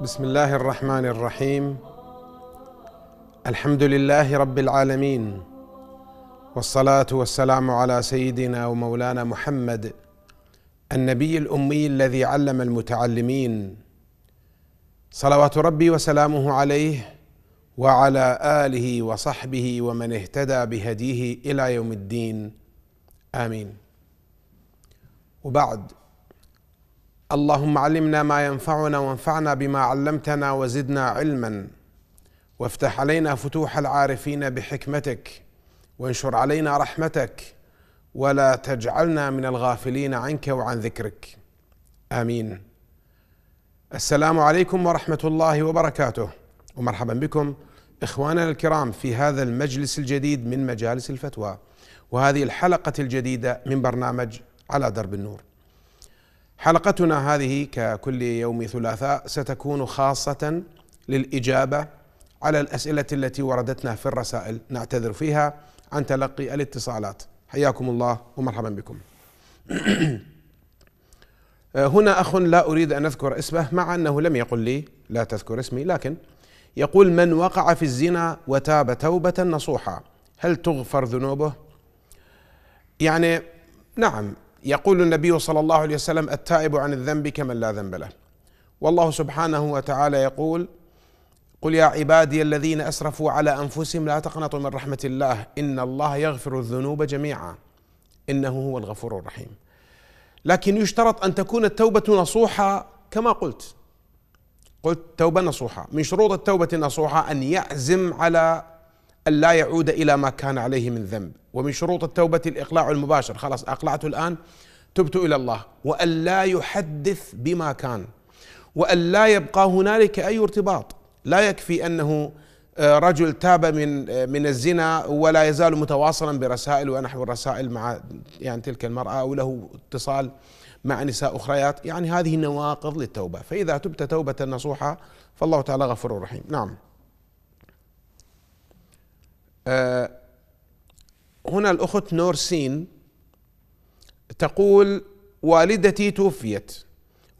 بسم الله الرحمن الرحيم الحمد لله رب العالمين والصلاه والسلام على سيدنا ومولانا محمد النبي الامي الذي علم المتعلمين صلوات ربي وسلامه عليه وعلى اله وصحبه ومن اهتدى بهديه الى يوم الدين امين وبعد اللهم علمنا ما ينفعنا وانفعنا بما علمتنا وزدنا علما وافتح علينا فتوح العارفين بحكمتك وانشر علينا رحمتك ولا تجعلنا من الغافلين عنك وعن ذكرك امين السلام عليكم ورحمه الله وبركاته ومرحبا بكم اخواننا الكرام في هذا المجلس الجديد من مجالس الفتوى وهذه الحلقه الجديده من برنامج على درب النور حلقتنا هذه ككل يوم ثلاثاء ستكون خاصة للإجابة على الأسئلة التي وردتنا في الرسائل نعتذر فيها عن تلقي الاتصالات حياكم الله ومرحبا بكم هنا أخ لا أريد أن أذكر اسمه مع أنه لم يقل لي لا تذكر اسمي لكن يقول من وقع في الزنا وتاب توبة نصوحة هل تغفر ذنوبه؟ يعني نعم يقول النبي صلى الله عليه وسلم التائب عن الذنب كمن لا ذنب له والله سبحانه وتعالى يقول قل يا عبادي الذين اسرفوا على انفسهم لا تقنطوا من رحمه الله ان الله يغفر الذنوب جميعا انه هو الغفور الرحيم لكن يشترط ان تكون التوبه نصوحه كما قلت قلت توبه نصوحه من شروط التوبه النصوحه ان يعزم على أن لا يعود إلى ما كان عليه من ذنب ومن شروط التوبة الإقلاع المباشر خلاص أقلعته الآن تبت إلى الله وأن لا يحدث بما كان وأن لا يبقى هنالك أي ارتباط لا يكفي أنه آه، رجل تاب من آه، من الزنا ولا يزال متواصلا برسائل ونحو الرسائل مع يعني تلك المرأة أو له اتصال مع نساء أخريات يعني هذه نواقض للتوبة فإذا تبت توبة نصوحة فالله تعالى غفور رحيم نعم آه، هنا الأخت نورسين تقول والدتي توفيت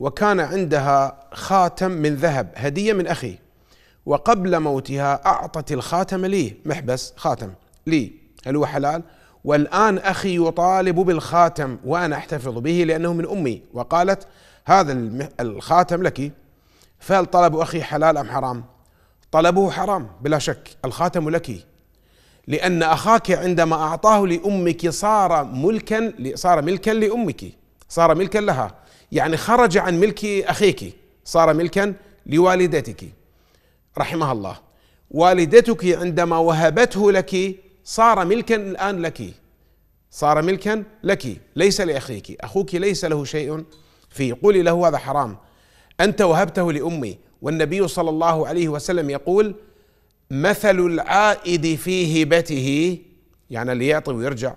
وكان عندها خاتم من ذهب هدية من أخي وقبل موتها أعطت الخاتم لي محبس خاتم لي هل هو حلال؟ والآن أخي يطالب بالخاتم وأنا أحتفظ به لأنه من أمي وقالت هذا الخاتم لك فهل طلب أخي حلال أم حرام؟ طلبه حرام بلا شك الخاتم لك لأن أخاك عندما أعطاه لأمك صار ملكا صار ملكا لأمك صار ملكا لها يعني خرج عن ملك أخيك صار ملكا لوالدتك رحمها الله والدتك عندما وهبته لك صار ملكا الآن لك صار ملكا لك ليس لأخيك أخوك ليس له شيء فيه قولي له هذا حرام أنت وهبته لأمي والنبي صلى الله عليه وسلم يقول مثل العائد في هبته يعني اللي يعطي ويرجع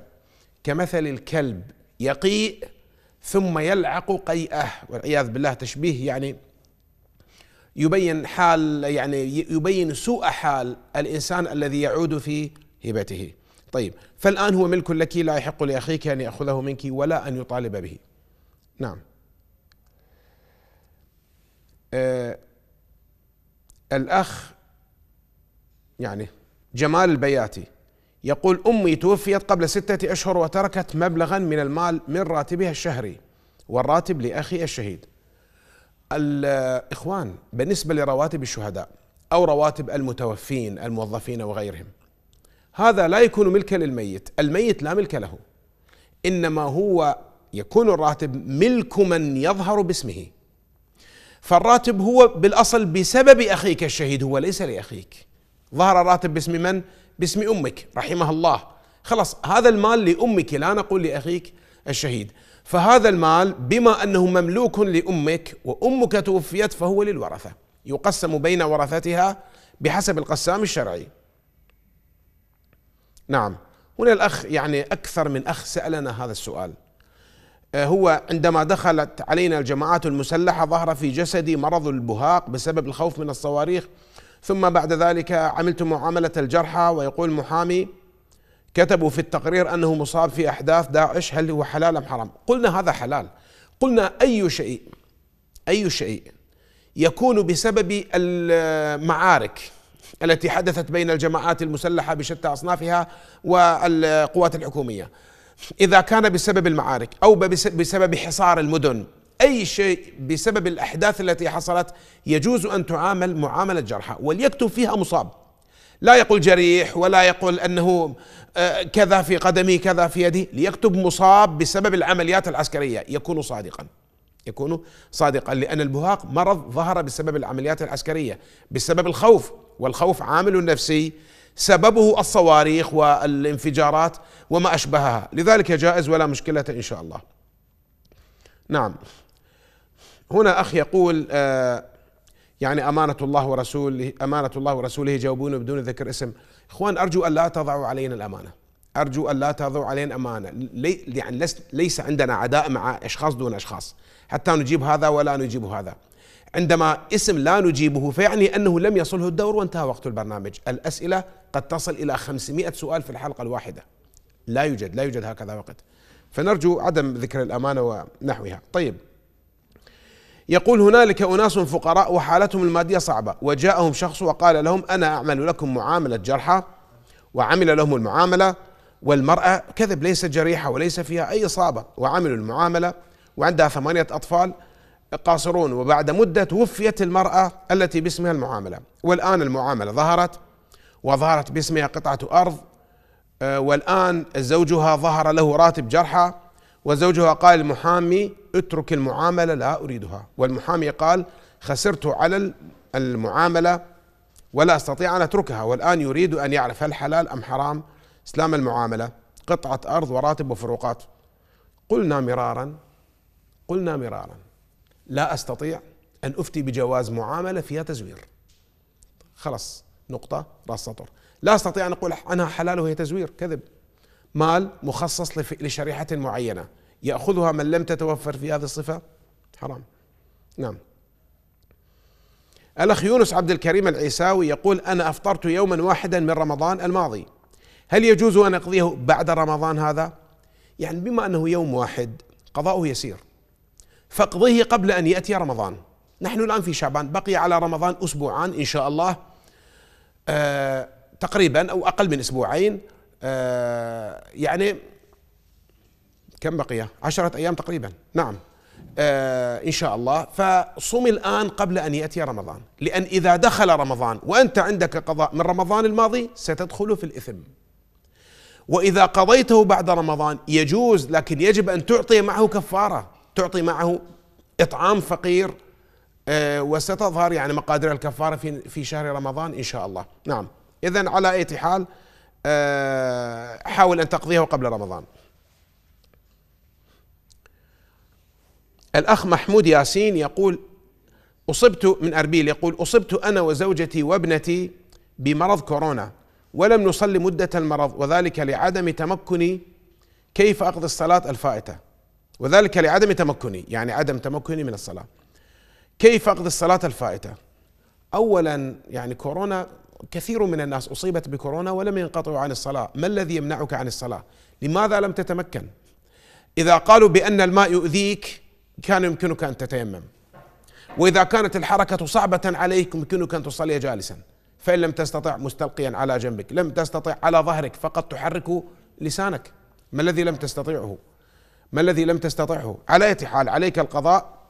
كمثل الكلب يقيء ثم يلعق قيئه والعياذ بالله تشبيه يعني يبين حال يعني يبين سوء حال الانسان الذي يعود في هبته. طيب فالان هو ملك لك لا يحق لاخيك ان ياخذه منك ولا ان يطالب به. نعم. آه الاخ يعني جمال البياتي يقول امي توفيت قبل سته اشهر وتركت مبلغا من المال من راتبها الشهري والراتب لاخي الشهيد. الاخوان بالنسبه لرواتب الشهداء او رواتب المتوفين الموظفين وغيرهم هذا لا يكون ملكا للميت، الميت لا ملك له انما هو يكون الراتب ملك من يظهر باسمه. فالراتب هو بالاصل بسبب اخيك الشهيد هو ليس لاخيك. ظهر راتب باسم من؟ باسم امك رحمها الله خلاص هذا المال لامك لا نقول لاخيك الشهيد فهذا المال بما انه مملوك لامك وامك توفيت فهو للورثه يقسم بين ورثتها بحسب القسام الشرعي نعم هنا الاخ يعني اكثر من اخ سالنا هذا السؤال آه، هو عندما دخلت علينا الجماعات المسلحه ظهر في جسدي مرض البهاق بسبب الخوف من الصواريخ ثم بعد ذلك عملت معاملة الجرحى ويقول محامي كتبوا في التقرير أنه مصاب في أحداث داعش هل هو حلال أم حرام قلنا هذا حلال قلنا أي شيء أي شيء يكون بسبب المعارك التي حدثت بين الجماعات المسلحة بشتى أصنافها والقوات الحكومية إذا كان بسبب المعارك أو بسبب حصار المدن أي شيء بسبب الأحداث التي حصلت يجوز أن تعامل معاملة جرحى وليكتب فيها مصاب لا يقول جريح ولا يقول أنه آه، كذا في قدمي كذا في يدي ليكتب مصاب بسبب العمليات العسكرية يكون صادقا يكون صادقا لأن البهاق مرض ظهر بسبب العمليات العسكرية بسبب الخوف والخوف عامل نفسي سببه الصواريخ والانفجارات وما أشبهها لذلك جائز ولا مشكلة إن شاء الله نعم هنا أخ يقول آه، يعني أمانة الله ورسوله أمانة الله ورسوله يجاوبون بدون ذكر اسم إخوان أرجو أن لا تضعوا علينا الأمانة أرجو أن لا تضعوا علينا أمانة لي يعني ليس عندنا عداء مع أشخاص دون أشخاص حتى نجيب هذا ولا نجيب هذا عندما اسم لا نجيبه فيعني أنه لم يصله الدور وانتهى وقت البرنامج الأسئلة قد تصل إلى 500 سؤال في الحلقة الواحدة لا يوجد لا يوجد هكذا وقت فنرجو عدم ذكر الأمانة ونحوها طيب يقول هنالك أناس فقراء وحالتهم المادية صعبة وجاءهم شخص وقال لهم أنا أعمل لكم معاملة جرحى وعمل لهم المعاملة والمرأة كذب ليس جريحة وليس فيها أي إصابة وعملوا المعاملة وعندها ثمانية أطفال قاصرون وبعد مدة توفيت المرأة التي باسمها المعاملة والآن المعاملة ظهرت وظهرت باسمها قطعة أرض آه، والآن زوجها ظهر له راتب جرحى وزوجها قال المحامي اترك المعاملة لا أريدها والمحامي قال خسرت على المعاملة ولا أستطيع أن أتركها والآن يريد أن يعرف هل حلال أم حرام إسلام المعاملة قطعة أرض وراتب وفروقات قلنا مرارا قلنا مرارا لا أستطيع أن أفتي بجواز معاملة فيها تزوير خلاص نقطة راس سطر لا أستطيع أن أقول عنها حلال وهي تزوير كذب مال مخصص لشريحة معينة يأخذها من لم تتوفر في هذه الصفة حرام نعم الأخ يونس عبد الكريم العيساوي يقول أنا أفطرت يوما واحدا من رمضان الماضي هل يجوز أن أقضيه بعد رمضان هذا؟ يعني بما أنه يوم واحد قضاؤه يسير فاقضيه قبل أن يأتي رمضان نحن الآن في شعبان بقي على رمضان أسبوعان إن شاء الله آه تقريبا أو أقل من أسبوعين آه، يعني كم بقي عشرة أيام تقريبا نعم آه إن شاء الله فصم الآن قبل أن يأتي رمضان لأن إذا دخل رمضان وأنت عندك قضاء من رمضان الماضي ستدخل في الإثم وإذا قضيته بعد رمضان يجوز لكن يجب أن تعطي معه كفارة تعطي معه إطعام فقير آه وستظهر يعني مقادير الكفارة في, في شهر رمضان إن شاء الله نعم إذا على أي حال آه، حاول أن تقضيه قبل رمضان الأخ محمود ياسين يقول أصبت من أربيل يقول أصبت أنا وزوجتي وابنتي بمرض كورونا ولم نصلي مدة المرض وذلك لعدم تمكني كيف أقضي الصلاة الفائتة وذلك لعدم تمكني يعني عدم تمكني من الصلاة كيف أقضي الصلاة الفائتة أولا يعني كورونا كثير من الناس أصيبت بكورونا ولم ينقطعوا عن الصلاة ما الذي يمنعك عن الصلاة لماذا لم تتمكن إذا قالوا بأن الماء يؤذيك كان يمكنك أن تتيمم وإذا كانت الحركة صعبة عليك يمكنك أن تصلي جالسا فإن لم تستطع مستلقيا على جنبك لم تستطع على ظهرك فقط تحرك لسانك ما الذي لم تستطيعه ما الذي لم تستطعه على أي حال عليك القضاء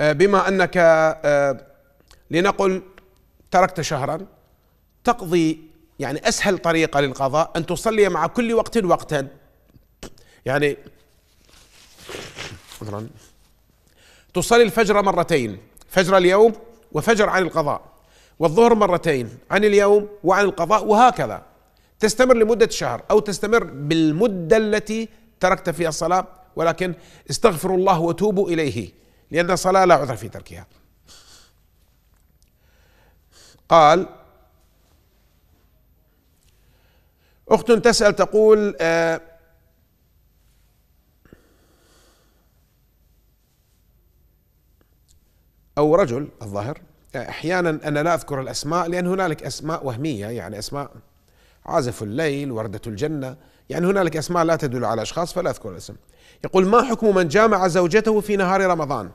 آه، بما أنك آه، لنقل تركت شهرا تقضي يعني اسهل طريقه للقضاء ان تصلي مع كل وقت وقتا يعني تصلي الفجر مرتين فجر اليوم وفجر عن القضاء والظهر مرتين عن اليوم وعن القضاء وهكذا تستمر لمدة شهر أو تستمر بالمدة التي تركت فيها الصلاة ولكن استغفروا الله وتوبوا إليه لأن الصلاة لا عذر في تركها قال أخت تسأل تقول آه، أو رجل الظاهر آه، أحيانا أنا لا أذكر الأسماء لأن هنالك أسماء وهمية يعني أسماء عازف الليل وردة الجنة يعني هنالك أسماء لا تدل على أشخاص فلا أذكر الاسم يقول ما حكم من جامع زوجته في نهار رمضان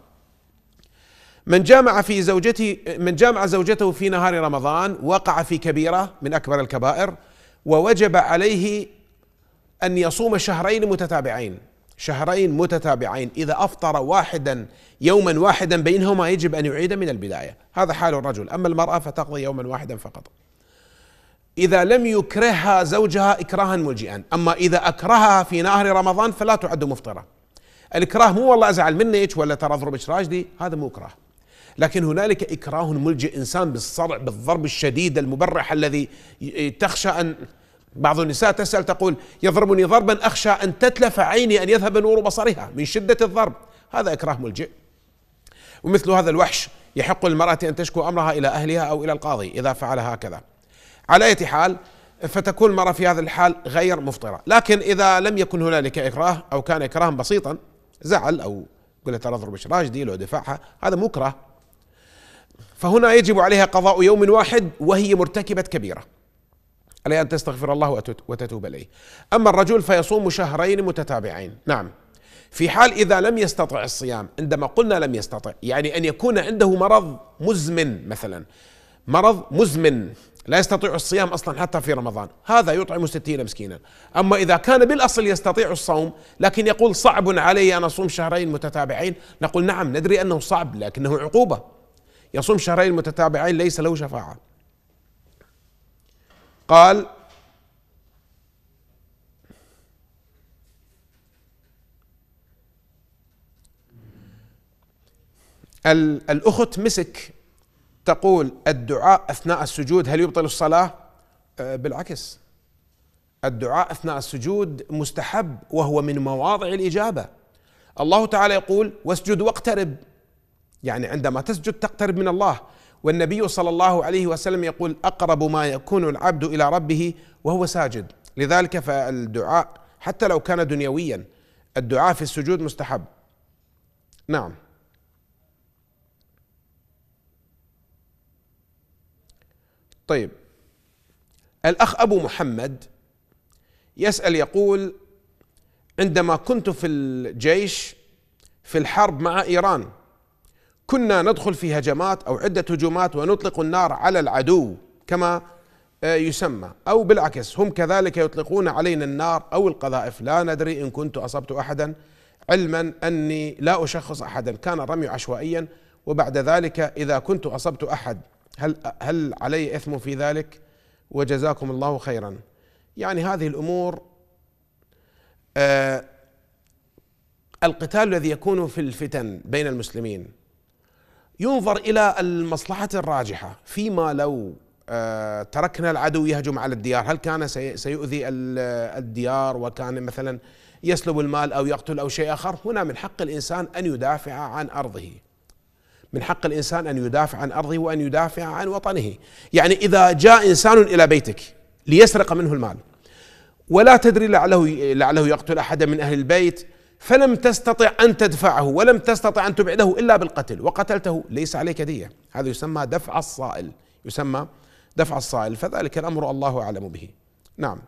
من جامع في زوجته من جامع زوجته في نهار رمضان وقع في كبيرة من أكبر الكبائر ووجب عليه أن يصوم شهرين متتابعين شهرين متتابعين إذا أفطر واحدا يوما واحدا بينهما يجب أن يعيد من البداية هذا حال الرجل أما المرأة فتقضي يوما واحدا فقط إذا لم يكرهها زوجها إكراها ملجئا أما إذا أكرهها في نهار رمضان فلا تعد مفطرة الإكراه مو والله أزعل منك ولا ترى أضربك راجلي هذا مو إكراه لكن هنالك إكراه ملجئ إنسان بالصرع بالضرب الشديد المبرح الذي تخشى أن بعض النساء تسأل تقول يضربني ضربا أخشى أن تتلف عيني أن يذهب نور بصرها من شدة الضرب هذا إكراه ملجئ ومثل هذا الوحش يحق للمرأة أن تشكو أمرها إلى أهلها أو إلى القاضي إذا فعل هكذا على أي حال فتكون المرأة في هذا الحال غير مفطرة لكن إذا لم يكن هنالك إكراه أو كان اكراها بسيطا زعل أو قلت ترى اضرب راجدي لو دفعها هذا مكره فهنا يجب عليها قضاء يوم واحد وهي مرتكبة كبيرة عليها أن تستغفر الله وتتوب إليه أما الرجل فيصوم شهرين متتابعين نعم في حال إذا لم يستطع الصيام عندما قلنا لم يستطع يعني أن يكون عنده مرض مزمن مثلا مرض مزمن لا يستطيع الصيام أصلا حتى في رمضان هذا يطعم ستين مسكينا أما إذا كان بالأصل يستطيع الصوم لكن يقول صعب علي أن أصوم شهرين متتابعين نقول نعم ندري أنه صعب لكنه عقوبة يصوم شهرين متتابعين ليس له شفاعة قال الأخت مسك تقول الدعاء أثناء السجود هل يبطل الصلاة؟ آه، بالعكس الدعاء أثناء السجود مستحب وهو من مواضع الإجابة الله تعالى يقول واسجد واقترب يعني عندما تسجد تقترب من الله والنبي صلى الله عليه وسلم يقول اقرب ما يكون العبد الى ربه وهو ساجد لذلك فالدعاء حتى لو كان دنيويا الدعاء في السجود مستحب نعم طيب الاخ ابو محمد يسال يقول عندما كنت في الجيش في الحرب مع ايران كنا ندخل في هجمات أو عدة هجومات ونطلق النار على العدو كما آه، يسمى أو بالعكس هم كذلك يطلقون علينا النار أو القذائف لا ندري إن كنت أصبت أحدا علما أني لا أشخص أحدا كان الرمي عشوائيا وبعد ذلك إذا كنت أصبت أحد هل, هل علي إثم في ذلك وجزاكم الله خيرا يعني هذه الأمور آه القتال الذي يكون في الفتن بين المسلمين ينظر الى المصلحه الراجحه فيما لو آه، تركنا العدو يهجم على الديار هل كان سيؤذي الديار وكان مثلا يسلب المال او يقتل او شيء اخر هنا من حق الانسان ان يدافع عن ارضه من حق الانسان ان يدافع عن ارضه وان يدافع عن وطنه يعني اذا جاء انسان الى بيتك ليسرق منه المال ولا تدري لعله لعله يقتل احدا من اهل البيت فلم تستطع أن تدفعه ولم تستطع أن تبعده إلا بالقتل وقتلته ليس عليك دية هذا يسمى دفع الصائل يسمى دفع الصائل فذلك الأمر الله أعلم به نعم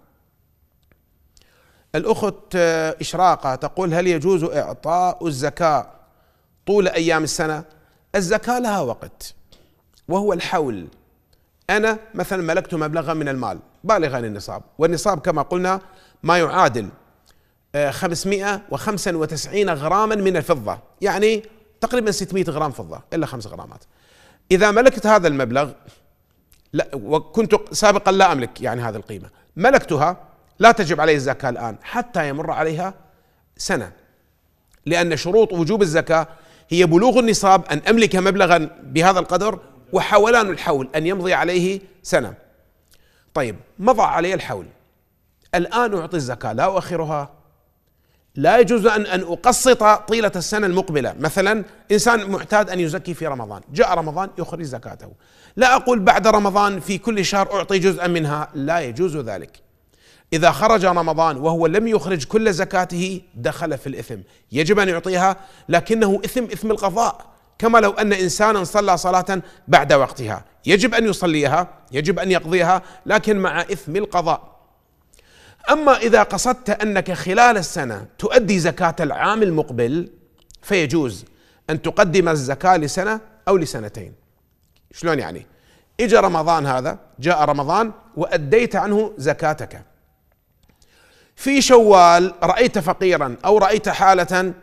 الأخت إشراقة تقول هل يجوز إعطاء الزكاة طول أيام السنة الزكاة لها وقت وهو الحول أنا مثلا ملكت مبلغا من المال بالغا النصاب والنصاب كما قلنا ما يعادل 595 غراما من الفضة يعني تقريبا 600 غرام فضة إلا 5 غرامات إذا ملكت هذا المبلغ لا وكنت سابقا لا أملك يعني هذه القيمة ملكتها لا تجب علي الزكاة الآن حتى يمر عليها سنة لأن شروط وجوب الزكاة هي بلوغ النصاب أن أملك مبلغا بهذا القدر وحولان الحول أن يمضي عليه سنة طيب مضى علي الحول الآن أعطي الزكاة لا أؤخرها لا يجوز أن أن أقسط طيلة السنة المقبلة مثلا إنسان معتاد أن يزكي في رمضان جاء رمضان يخرج زكاته لا أقول بعد رمضان في كل شهر أعطي جزءا منها لا يجوز ذلك إذا خرج رمضان وهو لم يخرج كل زكاته دخل في الإثم يجب أن يعطيها لكنه إثم إثم القضاء كما لو أن إنسانا صلى صلاة بعد وقتها يجب أن يصليها يجب أن يقضيها لكن مع إثم القضاء أما إذا قصدت أنك خلال السنة تؤدي زكاة العام المقبل فيجوز أن تقدم الزكاة لسنة أو لسنتين شلون يعني إجا رمضان هذا جاء رمضان وأديت عنه زكاتك في شوال رأيت فقيرا أو رأيت حالة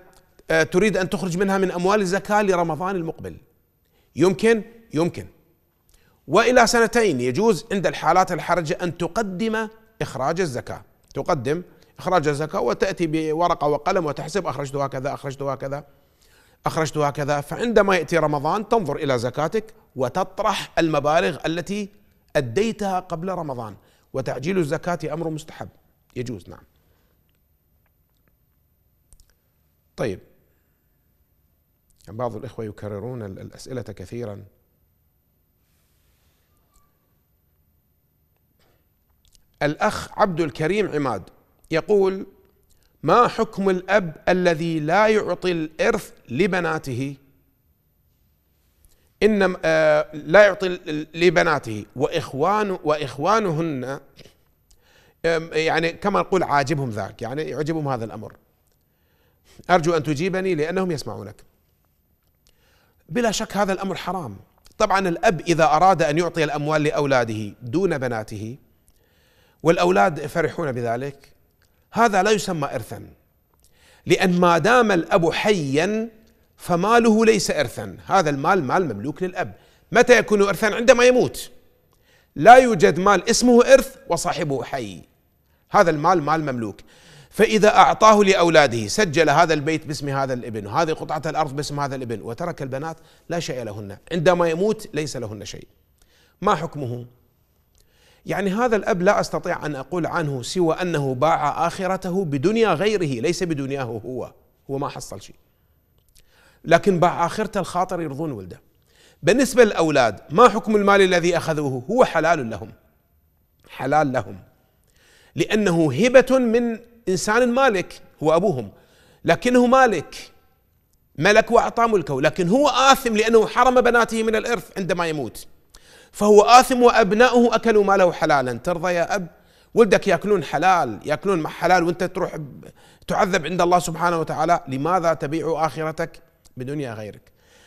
آه، تريد أن تخرج منها من أموال الزكاة لرمضان المقبل يمكن يمكن والى سنتين يجوز عند الحالات الحرجه ان تقدم اخراج الزكاه تقدم إخراج الزكاة وتأتي بورقة وقلم وتحسب أخرجت هكذا أخرجت هكذا أخرجت هكذا فعندما يأتي رمضان تنظر إلى زكاتك وتطرح المبالغ التي أديتها قبل رمضان وتعجيل الزكاة أمر مستحب يجوز نعم طيب بعض الإخوة يكررون الأسئلة كثيرا الأخ عبد الكريم عماد يقول ما حكم الأب الذي لا يعطي الإرث لبناته إنما آه، لا يعطي لبناته وإخوان وإخوانهن يعني كما نقول عاجبهم ذاك يعني يعجبهم هذا الأمر أرجو أن تجيبني لأنهم يسمعونك بلا شك هذا الأمر حرام طبعا الأب إذا أراد أن يعطي الأموال لأولاده دون بناته والأولاد فرحون بذلك هذا لا يسمى إرثا لأن ما دام الأب حيا فماله ليس إرثا هذا المال مال مملوك للأب متى يكون إرثا عندما يموت لا يوجد مال اسمه إرث وصاحبه حي هذا المال مال مملوك فإذا أعطاه لأولاده سجل هذا البيت باسم هذا الابن وهذه قطعة الأرض باسم هذا الابن وترك البنات لا شيء لهن عندما يموت ليس لهن شيء ما حكمه يعني هذا الاب لا استطيع ان اقول عنه سوى انه باع اخرته بدنيا غيره ليس بدنياه هو هو ما حصل شيء لكن باع اخرته الخاطر يرضون ولده بالنسبه للاولاد ما حكم المال الذي اخذوه هو حلال لهم حلال لهم لانه هبه من انسان مالك هو ابوهم لكنه مالك ملك واعطى ملكه لكن هو اثم لانه حرم بناته من الارث عندما يموت فهو آثم وأبناؤه أكلوا ماله حلالا ترضى يا أب ولدك ياكلون حلال ياكلون مع حلال وانت تروح تعذب عند الله سبحانه وتعالى لماذا تبيع آخرتك بدنيا غيرك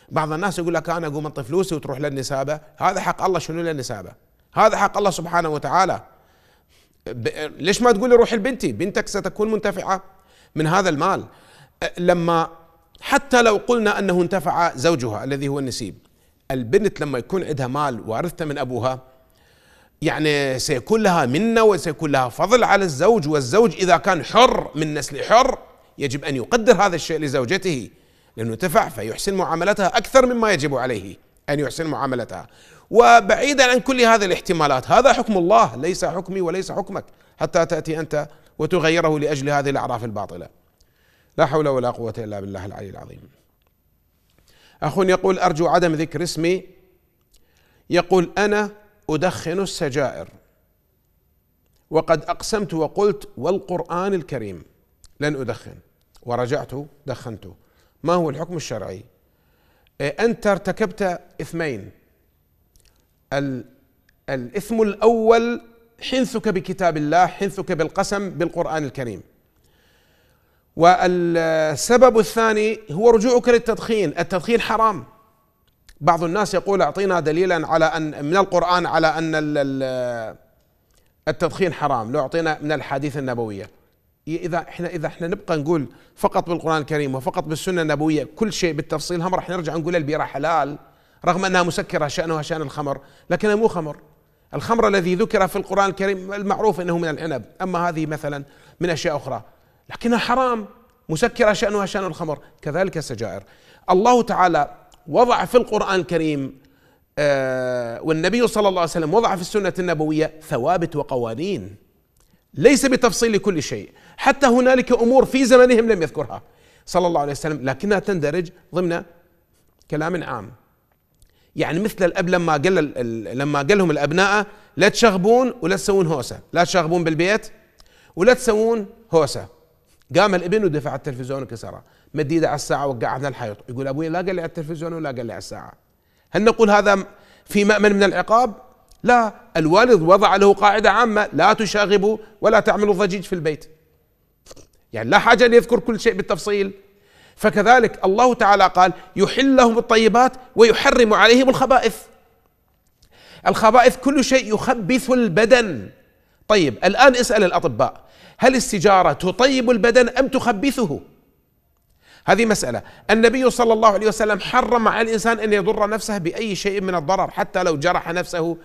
بعض الناس يقول لك أنا أقوم أنطي فلوسي وتروح للنسابة هذا حق الله شنو للنسابة هذا حق الله سبحانه وتعالى ليش ما تقول روح لبنتي بنتك ستكون منتفعة من هذا المال لما حتى لو قلنا أنه انتفع زوجها الذي هو النسيب البنت لما يكون عندها مال وارثته من ابوها يعني سيكون لها منه وسيكون لها فضل على الزوج والزوج اذا كان حر من نسل حر يجب ان يقدر هذا الشيء لزوجته لانه تفع فيحسن معاملتها اكثر مما يجب عليه ان يحسن معاملتها وبعيدا عن كل هذه الاحتمالات هذا حكم الله ليس حكمي وليس حكمك حتى تاتي انت وتغيره لاجل هذه الاعراف الباطله لا حول ولا قوه الا بالله العلي العظيم أخ يقول أرجو عدم ذكر اسمي يقول أنا أدخن السجائر وقد أقسمت وقلت والقرآن الكريم لن أدخن ورجعت دخنت ما هو الحكم الشرعي إيه، أنت ارتكبت إثمين الإثم الأول حنثك بكتاب الله حنثك بالقسم بالقرآن الكريم والسبب الثاني هو رجوعك للتدخين التدخين حرام بعض الناس يقول اعطينا دليلا على ان من القران على ان التدخين حرام لو اعطينا من الحديث النبويه اذا احنا اذا احنا نبقى نقول فقط بالقران الكريم وفقط بالسنه النبويه كل شيء بالتفصيل هم راح نرجع نقول البيره حلال رغم انها مسكره شانها شان الخمر لكنها مو خمر الخمر الذي ذكر في القران الكريم المعروف انه من العنب اما هذه مثلا من اشياء اخرى لكنها حرام مسكرة شأنها شأن الخمر كذلك السجائر الله تعالى وضع في القرآن الكريم آه، والنبي صلى الله عليه وسلم وضع في السنة النبوية ثوابت وقوانين ليس بتفصيل كل شيء حتى هنالك أمور في زمنهم لم يذكرها صلى الله عليه وسلم لكنها تندرج ضمن كلام عام يعني مثل الاب لما قال لما قال لهم الابناء لا تشغبون ولا تسوون هوسه، لا تشغبون بالبيت ولا تسوون هوسه، قام الابن ودفع التلفزيون وكسره مد ايده على الساعه وقعها الحيط يقول ابوي لا قال لي على التلفزيون ولا قال لي على الساعه هل نقول هذا في مأمن من العقاب لا الوالد وضع له قاعدة عامة لا تشاغبوا ولا تعملوا ضجيج في البيت يعني لا حاجة أن يذكر كل شيء بالتفصيل فكذلك الله تعالى قال يحل لهم الطيبات ويحرم عليهم الخبائث الخبائث كل شيء يخبث البدن طيب الآن اسأل الأطباء هل السجارة تطيب البدن أم تخبثه هذه مسألة النبي صلى الله عليه وسلم حرم على الإنسان أن يضر نفسه بأي شيء من الضرر حتى لو جرح نفسه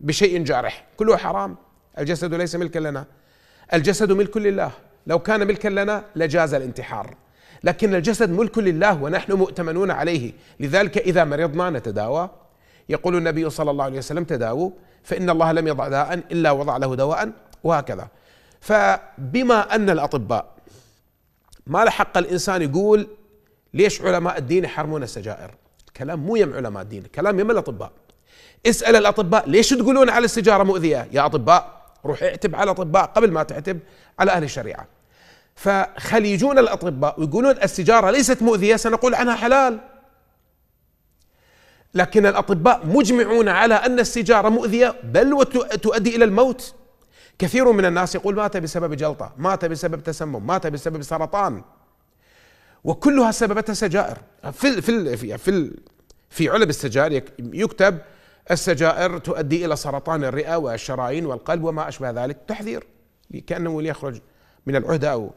بشيء جارح كله حرام الجسد ليس ملكا لنا الجسد ملك لله لو كان ملكا لنا لجاز الانتحار لكن الجسد ملك لله ونحن مؤتمنون عليه لذلك إذا مرضنا نتداوى يقول النبي صلى الله عليه وسلم تداووا فإن الله لم يضع داء إلا وضع له دواء وهكذا فبما ان الاطباء ما له حق الانسان يقول ليش علماء الدين يحرمون السجائر؟ الكلام مو يم علماء الدين، الكلام يم الاطباء. اسال الاطباء ليش تقولون على السجاره مؤذيه؟ يا اطباء روح اعتب على الاطباء قبل ما تعتب على اهل الشريعه. فخليجون الاطباء ويقولون السجاره ليست مؤذيه سنقول عنها حلال. لكن الاطباء مجمعون على ان السجاره مؤذيه بل وتؤدي الى الموت. كثير من الناس يقول مات بسبب جلطة مات بسبب تسمم مات بسبب سرطان وكلها سببتها سجائر في في في, في, في علب السجائر يكتب السجائر تؤدي الى سرطان الرئه والشرايين والقلب وما اشبه ذلك تحذير كانه ليخرج من العهده او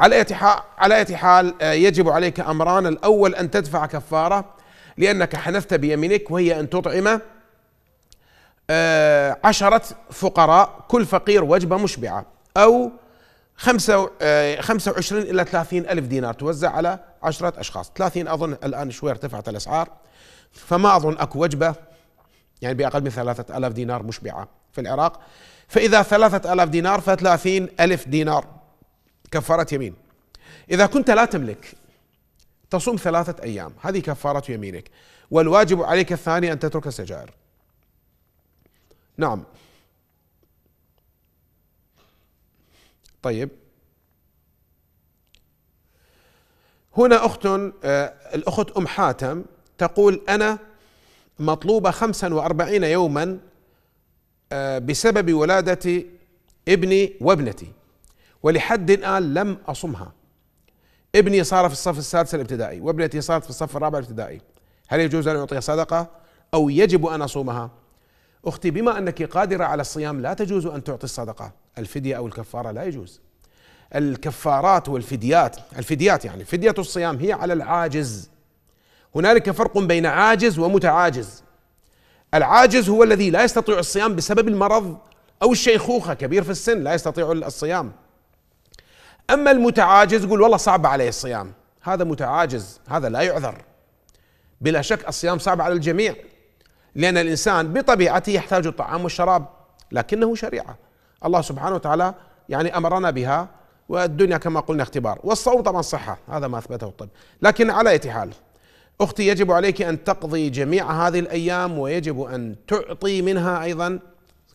على اية حال على اية حال آه، يجب عليك امران الاول ان تدفع كفاره لانك حنثت بيمينك وهي ان تطعم آه، عشرة فقراء كل فقير وجبة مشبعة أو خمسة آه، خمسة وعشرين إلى ثلاثين ألف دينار توزع على عشرة أشخاص ثلاثين أظن الآن شوي ارتفعت الأسعار فما أظن أكو وجبة يعني بأقل من ثلاثة ألاف دينار مشبعة في العراق فإذا ثلاثة ألاف دينار فثلاثين ألف دينار كفارة يمين إذا كنت لا تملك تصوم ثلاثة أيام هذه كفارة يمينك والواجب عليك الثاني أن تترك السجائر نعم طيب هنا أخت آه، الأخت أم حاتم تقول أنا مطلوبة خمسا وأربعين يوما آه، بسبب ولادة ابني وابنتي ولحد الآن لم أصمها ابني صار في الصف السادس الابتدائي وابنتي صارت في الصف الرابع الابتدائي هل يجوز أن أعطيها صدقة أو يجب أن أصومها؟ أختي بما أنك قادرة على الصيام لا تجوز أن تعطي الصدقة الفدية أو الكفارة لا يجوز الكفارات والفديات الفديات يعني فدية الصيام هي على العاجز هنالك فرق بين عاجز ومتعاجز العاجز هو الذي لا يستطيع الصيام بسبب المرض أو الشيخوخة كبير في السن لا يستطيع الصيام أما المتعاجز يقول والله صعب عليه الصيام هذا متعاجز هذا لا يعذر بلا شك الصيام صعب على الجميع لأن الإنسان بطبيعته يحتاج الطعام والشراب لكنه شريعة الله سبحانه وتعالى يعني أمرنا بها والدنيا كما قلنا اختبار والصوم طبعا صحة هذا ما أثبته الطب لكن على أي حال أختي يجب عليك أن تقضي جميع هذه الأيام ويجب أن تعطي منها أيضا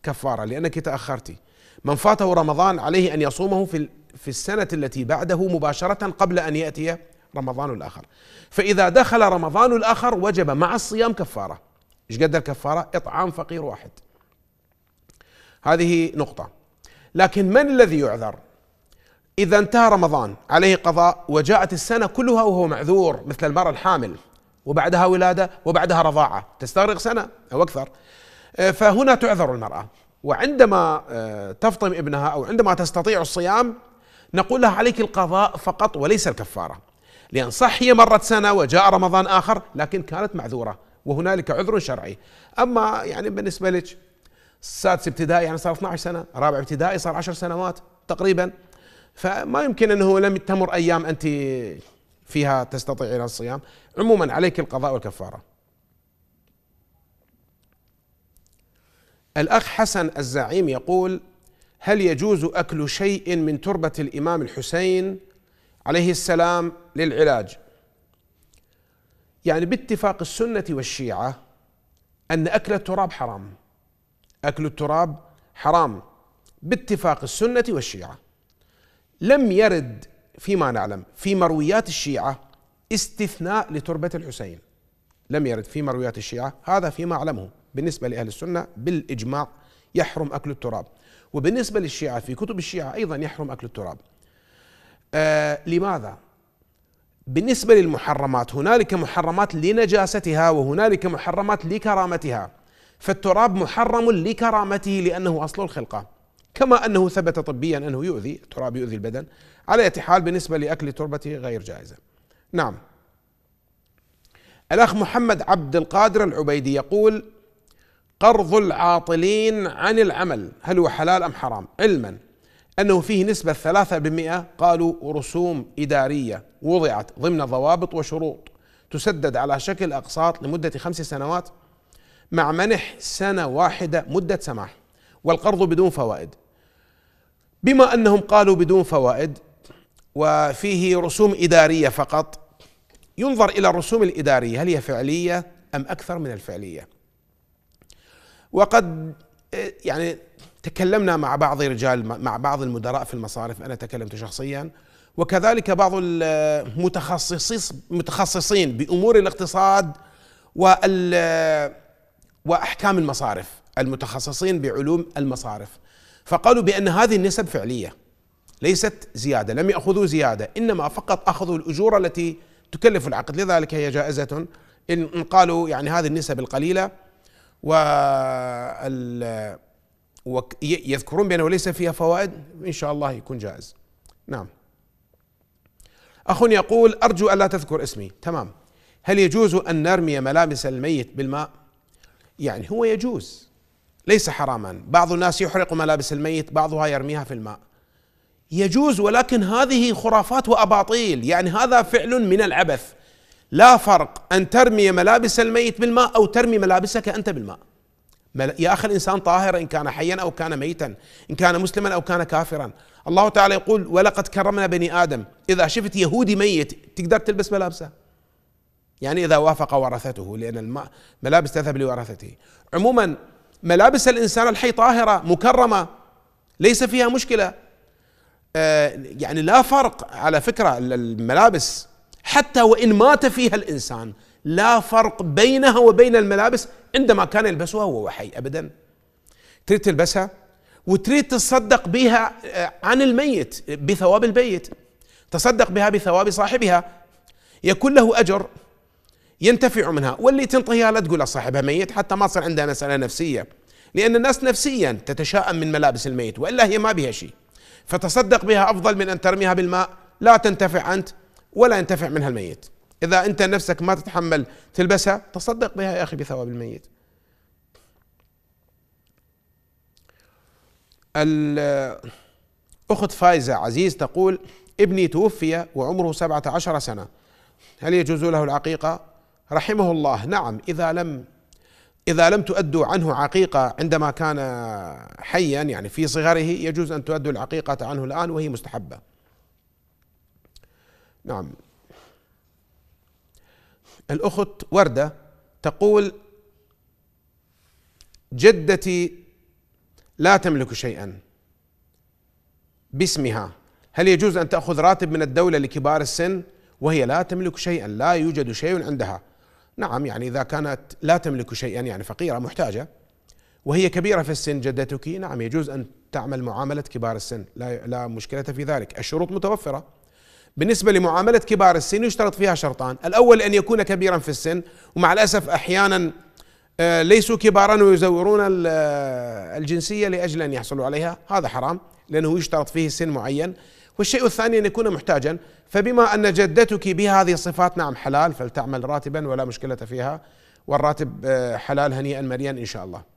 كفارة لأنك تأخرتي من فاته رمضان عليه أن يصومه في في السنة التي بعده مباشرة قبل أن يأتي رمضان الآخر فإذا دخل رمضان الآخر وجب مع الصيام كفارة ايش قد الكفاره؟ اطعام فقير واحد. هذه نقطه. لكن من الذي يعذر؟ اذا انتهى رمضان عليه قضاء وجاءت السنه كلها وهو معذور مثل المراه الحامل وبعدها ولاده وبعدها رضاعه تستغرق سنه او اكثر. آه، فهنا تعذر المراه وعندما آه، تفطم ابنها او عندما تستطيع الصيام نقول لها عليك القضاء فقط وليس الكفاره. لأن صح هي مرت سنة وجاء رمضان آخر لكن كانت معذورة وهنالك عذر شرعي اما يعني بالنسبه لك سادس ابتدائي يعني صار 12 سنه رابع ابتدائي صار 10 سنوات تقريبا فما يمكن انه لم تمر ايام انت فيها تستطيعين الصيام عموما عليك القضاء والكفاره الاخ حسن الزعيم يقول هل يجوز اكل شيء من تربه الامام الحسين عليه السلام للعلاج يعني باتفاق السنة والشيعة أن أكل التراب حرام أكل التراب حرام باتفاق السنة والشيعة لم يرد فيما نعلم في مرويات الشيعة استثناء لتربة الحسين لم يرد في مرويات الشيعة هذا فيما أعلمه بالنسبة لأهل السنة بالإجماع يحرم أكل التراب وبالنسبة للشيعة في كتب الشيعة أيضا يحرم أكل التراب آه لماذا؟ بالنسبة للمحرمات هنالك محرمات لنجاستها وهنالك محرمات لكرامتها فالتراب محرم لكرامته لأنه أصل الخلقة كما أنه ثبت طبيا أنه يؤذي التراب يؤذي البدن على أي حال بالنسبة لأكل تربته غير جائزة نعم الأخ محمد عبد القادر العبيدي يقول قرض العاطلين عن العمل هل هو حلال أم حرام علما أنه فيه نسبة ثلاثة بالمئة قالوا رسوم إدارية وضعت ضمن ضوابط وشروط تسدد على شكل أقساط لمدة خمس سنوات مع منح سنة واحدة مدة سماح والقرض بدون فوائد بما أنهم قالوا بدون فوائد وفيه رسوم إدارية فقط ينظر إلى الرسوم الإدارية هل هي فعلية أم أكثر من الفعلية وقد يعني تكلمنا مع بعض رجال مع بعض المدراء في المصارف انا تكلمت شخصيا وكذلك بعض المتخصصين متخصصين بامور الاقتصاد واحكام المصارف المتخصصين بعلوم المصارف فقالوا بان هذه النسب فعليه ليست زياده لم ياخذوا زياده انما فقط اخذوا الاجور التي تكلف العقد لذلك هي جائزه ان قالوا يعني هذه النسب القليله وال ويذكرون بأنه ليس فيها فوائد إن شاء الله يكون جائز نعم أخ يقول أرجو ألا تذكر اسمي تمام هل يجوز أن نرمي ملابس الميت بالماء يعني هو يجوز ليس حراما بعض الناس يحرق ملابس الميت بعضها يرميها في الماء يجوز ولكن هذه خرافات وأباطيل يعني هذا فعل من العبث لا فرق أن ترمي ملابس الميت بالماء أو ترمي ملابسك أنت بالماء يا أخي الإنسان طاهر إن كان حيا أو كان ميتا إن كان مسلما أو كان كافرا الله تعالى يقول ولقد كرمنا بني آدم إذا شفت يهودي ميت تقدر تلبس ملابسه يعني إذا وافق ورثته لأن الملابس تذهب لورثته عموما ملابس الإنسان الحي طاهرة مكرمة ليس فيها مشكلة آه، يعني لا فرق على فكرة الملابس حتى وإن مات فيها الإنسان لا فرق بينها وبين الملابس عندما كان يلبسها وهو حي ابدا تريد تلبسها وتريد تصدق بها آه، عن الميت بثواب البيت تصدق بها بثواب صاحبها يكون له اجر ينتفع منها واللي تنطيها لا تقول صاحبها ميت حتى ما تصير عندها مساله نفسيه لان الناس نفسيا تتشائم من ملابس الميت والا هي ما بها شيء فتصدق بها افضل من ان ترميها بالماء لا تنتفع انت ولا ينتفع منها الميت إذا أنت نفسك ما تتحمل تلبسها تصدق بها يا أخي بثواب الميت الأخت فايزة عزيز تقول ابني توفي وعمره سبعة عشر سنة هل يجوز له العقيقة رحمه الله نعم إذا لم إذا لم تؤدوا عنه عقيقة عندما كان حيا يعني في صغره يجوز أن تؤدوا العقيقة عنه الآن وهي مستحبة نعم الأخت وردة تقول جدتي لا تملك شيئا باسمها هل يجوز أن تأخذ راتب من الدولة لكبار السن وهي لا تملك شيئا لا يوجد شيء عندها نعم يعني إذا كانت لا تملك شيئا يعني فقيرة محتاجة وهي كبيرة في السن جدتك نعم يجوز أن تعمل معاملة كبار السن لا, لا مشكلة في ذلك الشروط متوفرة بالنسبة لمعاملة كبار السن يشترط فيها شرطان الأول أن يكون كبيرا في السن ومع الأسف أحيانا آه، ليسوا كبارا ويزورون آه، الجنسية لأجل أن يحصلوا عليها هذا حرام لأنه يشترط فيه سن معين والشيء الثاني أن يكون محتاجا فبما أن جدتك بهذه الصفات نعم حلال فلتعمل راتبا ولا مشكلة فيها والراتب آه، حلال هنيئا مريئا إن شاء الله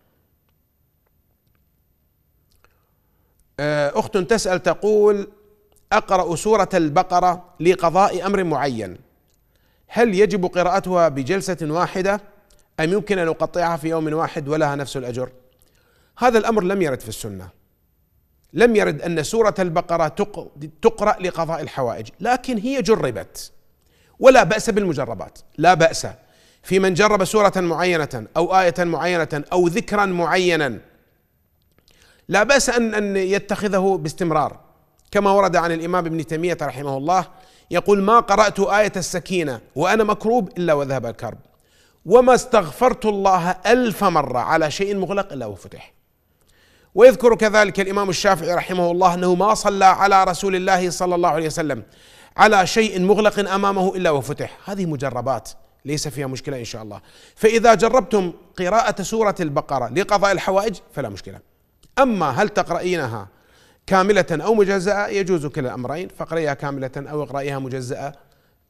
أخت تسأل تقول اقرا سوره البقره لقضاء امر معين هل يجب قراءتها بجلسه واحده ام يمكن ان اقطعها في يوم واحد ولها نفس الاجر هذا الامر لم يرد في السنه لم يرد ان سوره البقره تقرا لقضاء الحوائج لكن هي جربت ولا باس بالمجربات لا باس في من جرب سوره معينه او ايه معينه او ذكرا معينا لا باس ان ان يتخذه باستمرار كما ورد عن الإمام ابن تيمية رحمه الله يقول ما قرأت آية السكينة وأنا مكروب إلا وذهب الكرب وما استغفرت الله ألف مرة على شيء مغلق إلا وفتح ويذكر كذلك الإمام الشافعي رحمه الله أنه ما صلى على رسول الله صلى الله عليه وسلم على شيء مغلق أمامه إلا وفتح هذه مجربات ليس فيها مشكلة إن شاء الله فإذا جربتم قراءة سورة البقرة لقضاء الحوائج فلا مشكلة أما هل تقرأينها كاملة أو مجزأة يجوز كلا الأمرين فاقرئها كاملة أو اقرأيها مجزأة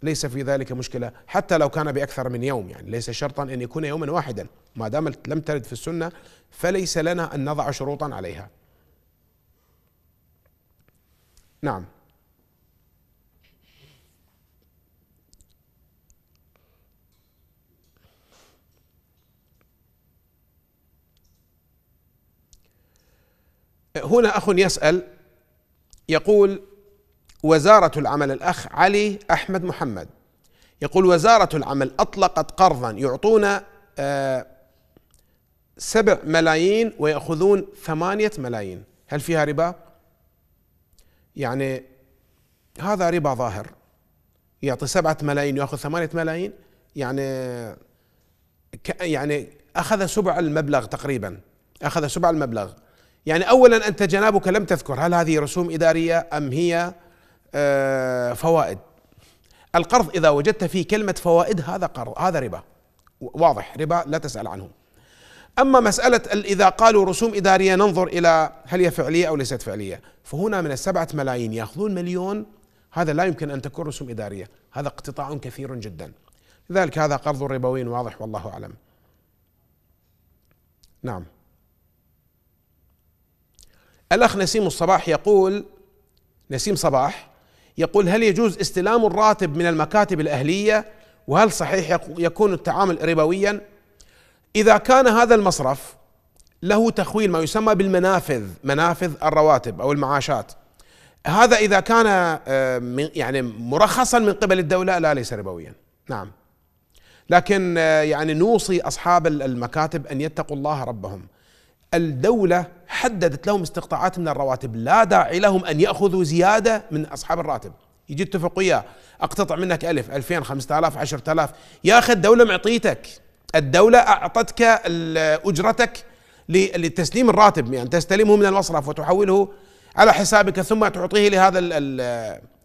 ليس في ذلك مشكلة حتى لو كان بأكثر من يوم يعني ليس شرطا أن يكون يوما واحدا ما دام لم ترد في السنة فليس لنا أن نضع شروطا عليها نعم هنا أخ يسأل يقول وزارة العمل الأخ علي أحمد محمد يقول وزارة العمل أطلقت قرضا يعطون آه، سبع ملايين ويأخذون ثمانية ملايين هل فيها ربا؟ يعني هذا ربا ظاهر يعطي سبعة ملايين ويأخذ ثمانية ملايين يعني يعني أخذ سبع المبلغ تقريبا أخذ سبع المبلغ يعني أولا أنت جنابك لم تذكر هل هذه رسوم إدارية أم هي آه، فوائد القرض إذا وجدت فيه كلمة فوائد هذا قرض هذا ربا واضح ربا لا تسأل عنه أما مسألة إذا قالوا رسوم إدارية ننظر إلى هل هي فعلية أو ليست فعلية فهنا من السبعة ملايين يأخذون مليون هذا لا يمكن أن تكون رسوم إدارية هذا اقتطاع كثير جدا لذلك هذا قرض ربوي واضح والله أعلم نعم الأخ نسيم الصباح يقول نسيم صباح يقول هل يجوز استلام الراتب من المكاتب الأهلية وهل صحيح يكون التعامل ربويا إذا كان هذا المصرف له تخويل ما يسمى بالمنافذ منافذ الرواتب أو المعاشات هذا إذا كان آه، يعني مرخصا من قبل الدولة لا ليس ربويا نعم لكن آه، يعني نوصي أصحاب المكاتب أن يتقوا الله ربهم الدولة حددت لهم استقطاعات من الرواتب لا داعي لهم أن يأخذوا زيادة من أصحاب الراتب يجي اتفق وياه اقتطع منك ألف ألفين خمسة آلاف عشرة آلاف يا أخي الدولة معطيتك الدولة أعطتك أجرتك لتسليم الراتب يعني تستلمه من المصرف وتحوله على حسابك ثم تعطيه لهذا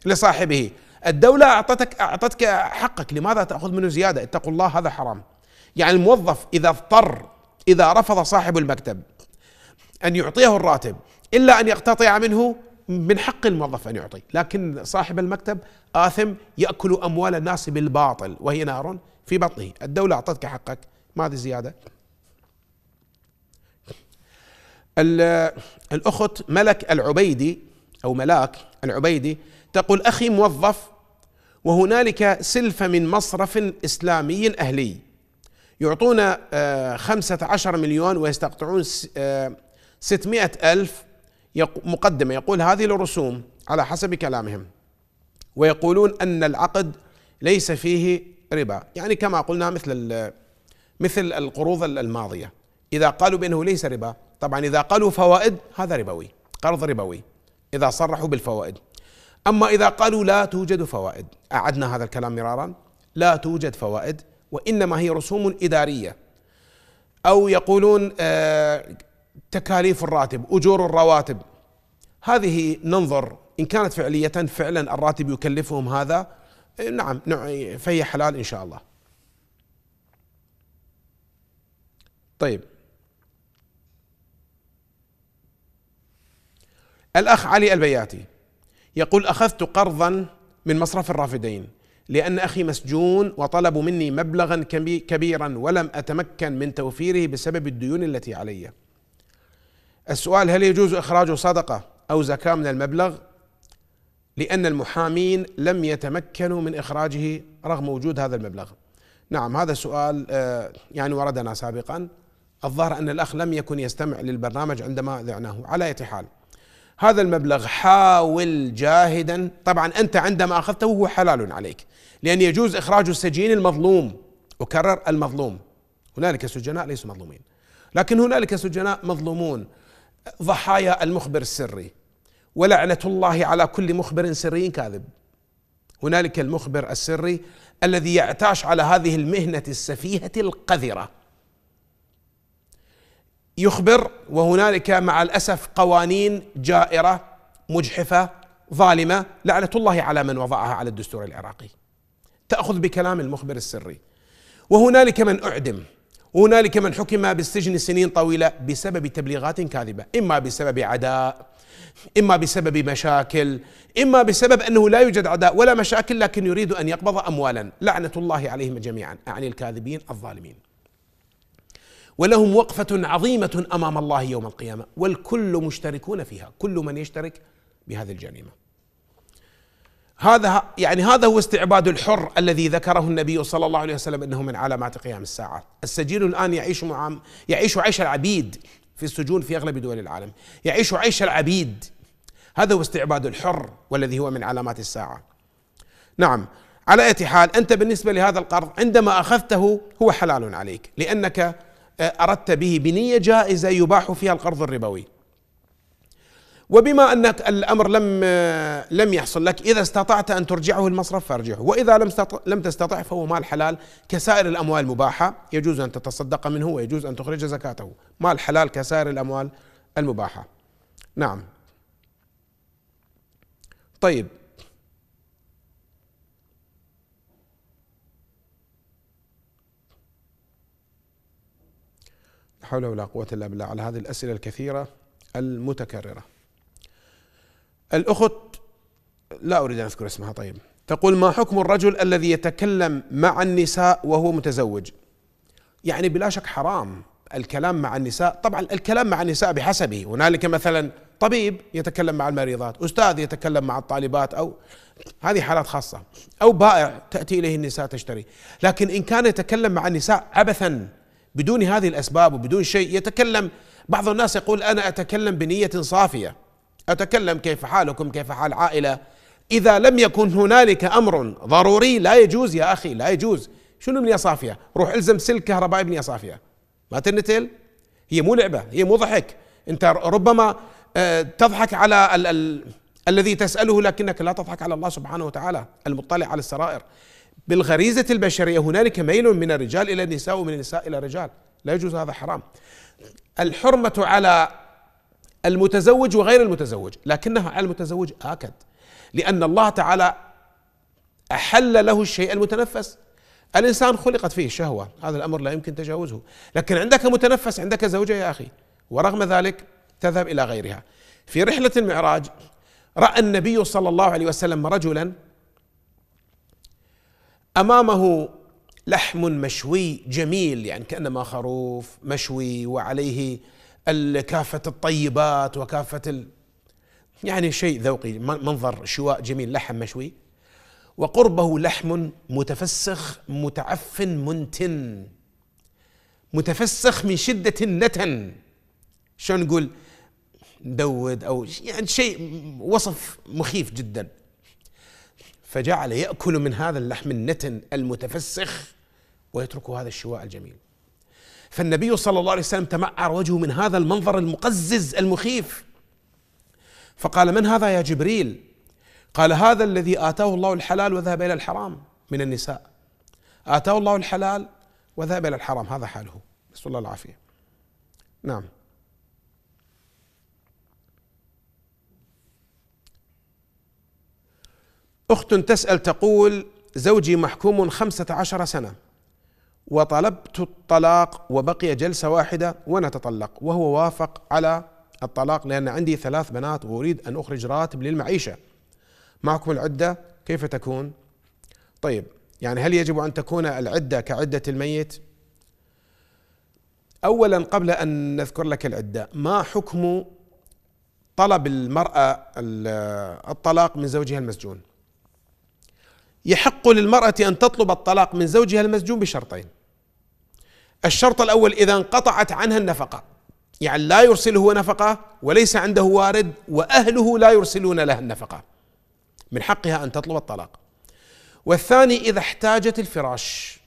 لصاحبه الدولة أعطتك أعطتك حقك لماذا تأخذ منه زيادة اتقوا الله هذا حرام يعني الموظف إذا اضطر إذا رفض صاحب المكتب أن يعطيه الراتب إلا أن يقتطع منه من حق الموظف أن يعطي لكن صاحب المكتب آثم يأكل أموال الناس بالباطل وهي نار في بطنه الدولة أعطتك حقك ما هذه زيادة الأخت ملك العبيدي أو ملاك العبيدي تقول أخي موظف وهنالك سلفة من مصرف إسلامي أهلي يعطون آه، خمسة عشر مليون ويستقطعون 600 ألف مقدمة يقول هذه الرسوم على حسب كلامهم ويقولون أن العقد ليس فيه ربا يعني كما قلنا مثل مثل القروض الماضية إذا قالوا بأنه ليس ربا طبعا إذا قالوا فوائد هذا ربوي قرض ربوي إذا صرحوا بالفوائد أما إذا قالوا لا توجد فوائد أعدنا هذا الكلام مرارا لا توجد فوائد وإنما هي رسوم إدارية أو يقولون آه، تكاليف الراتب أجور الرواتب هذه ننظر إن كانت فعلية فعلا الراتب يكلفهم هذا إيه، نعم فهي حلال إن شاء الله طيب الأخ علي البياتي يقول أخذت قرضا من مصرف الرافدين لأن أخي مسجون وطلبوا مني مبلغا كبيرا ولم أتمكن من توفيره بسبب الديون التي علي السؤال هل يجوز إخراج صدقة أو زكاة من المبلغ لأن المحامين لم يتمكنوا من إخراجه رغم وجود هذا المبلغ نعم هذا السؤال آه، يعني وردنا سابقا الظاهر أن الأخ لم يكن يستمع للبرنامج عندما ذعناه على أي حال هذا المبلغ حاول جاهدا طبعا أنت عندما أخذته هو حلال عليك لأن يجوز إخراج السجين المظلوم أكرر المظلوم هنالك سجناء ليسوا مظلومين لكن هنالك سجناء مظلومون ضحايا المخبر السري ولعنة الله على كل مخبر سري كاذب هنالك المخبر السري الذي يعتاش على هذه المهنة السفيهة القذرة يخبر وهنالك مع الأسف قوانين جائرة مجحفة ظالمة لعنة الله على من وضعها على الدستور العراقي تأخذ بكلام المخبر السري وهنالك من أعدم هنالك من حكم بالسجن سنين طويلة بسبب تبليغات كاذبة إما بسبب عداء إما بسبب مشاكل إما بسبب أنه لا يوجد عداء ولا مشاكل لكن يريد أن يقبض أموالا لعنة الله عليهم جميعا أعني الكاذبين الظالمين ولهم وقفة عظيمة أمام الله يوم القيامة والكل مشتركون فيها كل من يشترك بهذه الجريمة هذا يعني هذا هو استعباد الحر الذي ذكره النبي صلى الله عليه وسلم انه من علامات قيام الساعه، السجين الان يعيش مع يعيش عيش العبيد في السجون في اغلب دول العالم، يعيش عيش العبيد هذا هو استعباد الحر والذي هو من علامات الساعه. نعم، على اي حال انت بالنسبه لهذا القرض عندما اخذته هو حلال عليك لانك آه، اردت به بنيه جائزه يباح فيها القرض الربوي. وبما أن الأمر لم لم يحصل لك إذا استطعت أن ترجعه المصرف فارجعه وإذا لم لم تستطع فهو مال حلال كسائر الأموال المباحة يجوز أن تتصدق منه ويجوز أن تخرج زكاته مال حلال كسائر الأموال المباحة نعم طيب لا حول ولا قوة إلا بالله على هذه الأسئلة الكثيرة المتكررة الأخت لا أريد أن أذكر اسمها طيب تقول ما حكم الرجل الذي يتكلم مع النساء وهو متزوج يعني بلا شك حرام الكلام مع النساء طبعا الكلام مع النساء بحسبه هنالك مثلا طبيب يتكلم مع المريضات أستاذ يتكلم مع الطالبات أو هذه حالات خاصة أو بائع تأتي إليه النساء تشتري لكن إن كان يتكلم مع النساء عبثا بدون هذه الأسباب وبدون شيء يتكلم بعض الناس يقول أنا أتكلم بنية صافية أتكلم كيف حالكم كيف حال عائلة إذا لم يكن هنالك أمر ضروري لا يجوز يا أخي لا يجوز شنو من صافية روح الزم سلك كهربائي من صافية ما تنتل هي مو لعبة هي مو ضحك أنت ربما آه، تضحك على ال ال الذي تسأله لكنك لا تضحك على الله سبحانه وتعالى المطلع على السرائر بالغريزة البشرية هنالك ميل من الرجال إلى النساء ومن النساء إلى الرجال لا يجوز هذا حرام الحرمة على المتزوج وغير المتزوج لكنها على المتزوج آكد لأن الله تعالى أحل له الشيء المتنفس الإنسان خلقت فيه الشهوة هذا الأمر لا يمكن تجاوزه لكن عندك متنفس عندك زوجة يا أخي ورغم ذلك تذهب إلى غيرها في رحلة المعراج رأى النبي صلى الله عليه وسلم رجلا أمامه لحم مشوي جميل يعني كأنما خروف مشوي وعليه كافة الطيبات وكافة ال... يعني شيء ذوقي منظر شواء جميل لحم مشوي وقربه لحم متفسخ متعفن منتن متفسخ من شدة النتن شلون نقول مدود أو يعني شيء وصف مخيف جدا فجعل يأكل من هذا اللحم النتن المتفسخ ويترك هذا الشواء الجميل فالنبي صلى الله عليه وسلم تمعر وجهه من هذا المنظر المقزز المخيف فقال من هذا يا جبريل قال هذا الذي آتاه الله الحلال وذهب إلى الحرام من النساء آتاه الله الحلال وذهب إلى الحرام هذا حاله نسأل الله العافية نعم أخت تسأل تقول زوجي محكوم خمسة عشر سنة وطلبت الطلاق وبقي جلسة واحدة ونتطلق وهو وافق على الطلاق لأن عندي ثلاث بنات وأريد أن أخرج راتب للمعيشة معكم العدة كيف تكون؟ طيب يعني هل يجب أن تكون العدة كعدة الميت؟ أولا قبل أن نذكر لك العدة ما حكم طلب المرأة الطلاق من زوجها المسجون؟ يحق للمرأة أن تطلب الطلاق من زوجها المسجون بشرطين الشرط الأول إذا انقطعت عنها النفقة يعني لا يرسل هو نفقة وليس عنده وارد وأهله لا يرسلون لها النفقة من حقها أن تطلب الطلاق والثاني إذا احتاجت الفراش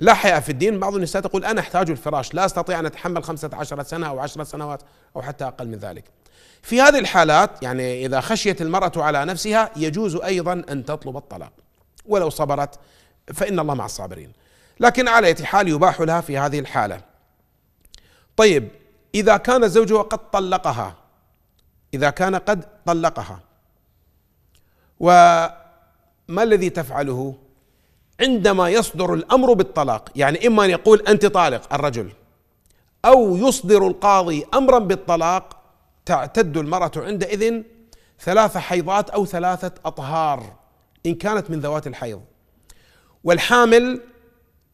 لا حياء في الدين بعض النساء تقول أنا أحتاج الفراش لا أستطيع أن أتحمل خمسة عشر سنة أو عشر سنوات أو حتى أقل من ذلك في هذه الحالات يعني إذا خشيت المرأة على نفسها يجوز أيضا أن تطلب الطلاق ولو صبرت فإن الله مع الصابرين لكن على أي حال يباح لها في هذه الحالة طيب إذا كان زوجها قد طلقها إذا كان قد طلقها وما الذي تفعله عندما يصدر الأمر بالطلاق يعني إما أن يقول أنت طالق الرجل أو يصدر القاضي أمرا بالطلاق تعتد المرأة عندئذ ثلاث حيضات أو ثلاثة أطهار إن كانت من ذوات الحيض والحامل